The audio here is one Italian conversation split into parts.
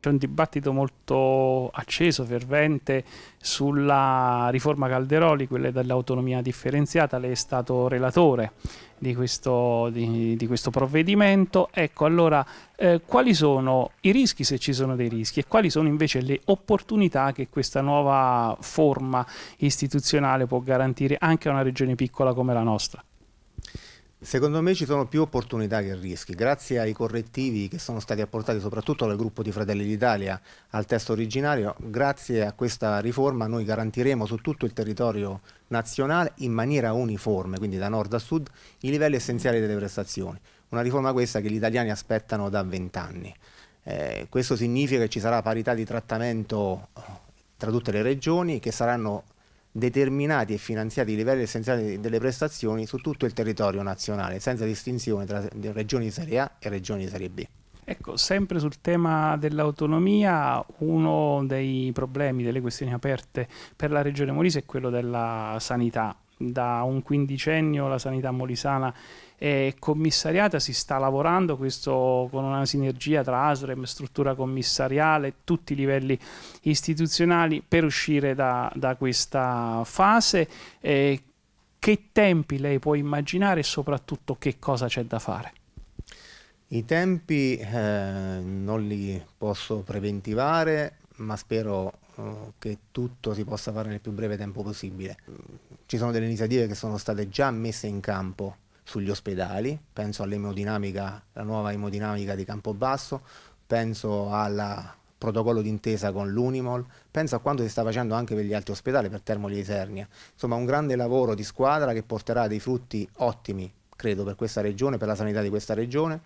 C'è un dibattito molto acceso, fervente sulla riforma Calderoli, quella dell'autonomia differenziata. Lei è stato relatore di questo, di, di questo provvedimento. Ecco, allora, eh, quali sono i rischi, se ci sono dei rischi, e quali sono invece le opportunità che questa nuova forma istituzionale può garantire anche a una regione piccola come la nostra? Secondo me ci sono più opportunità che rischi. Grazie ai correttivi che sono stati apportati soprattutto dal gruppo di Fratelli d'Italia al testo originario, grazie a questa riforma noi garantiremo su tutto il territorio nazionale in maniera uniforme, quindi da nord a sud, i livelli essenziali delle prestazioni. Una riforma questa che gli italiani aspettano da vent'anni. Eh, questo significa che ci sarà parità di trattamento tra tutte le regioni che saranno determinati e finanziati i livelli essenziali delle prestazioni su tutto il territorio nazionale, senza distinzione tra regioni di serie A e regioni di serie B. Ecco, sempre sul tema dell'autonomia, uno dei problemi, delle questioni aperte per la Regione Molise è quello della sanità da un quindicennio la sanità molisana è commissariata, si sta lavorando questo con una sinergia tra ASREM, struttura commissariale, tutti i livelli istituzionali per uscire da, da questa fase. Eh, che tempi lei può immaginare e soprattutto che cosa c'è da fare? I tempi eh, non li posso preventivare, ma spero eh, che tutto si possa fare nel più breve tempo possibile ci sono delle iniziative che sono state già messe in campo sugli ospedali, penso all'emodinamica, la nuova emodinamica di Campobasso, penso al protocollo d'intesa con l'Unimol, penso a quanto si sta facendo anche per gli altri ospedali, per Termoli di Eternia. Insomma un grande lavoro di squadra che porterà dei frutti ottimi credo, per questa regione, per la sanità di questa regione,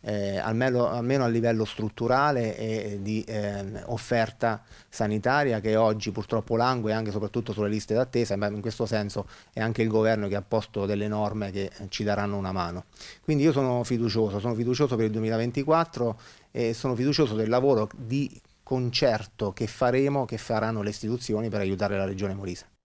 eh, almeno, almeno, a livello strutturale e di eh, offerta sanitaria che oggi purtroppo langue anche soprattutto sulle liste d'attesa, ma in questo senso è anche il governo che ha posto delle norme che ci daranno una mano. Quindi io sono fiducioso, sono fiducioso per il 2024 e sono fiducioso del lavoro di concerto che faremo, che faranno le istituzioni per aiutare la Regione Molise.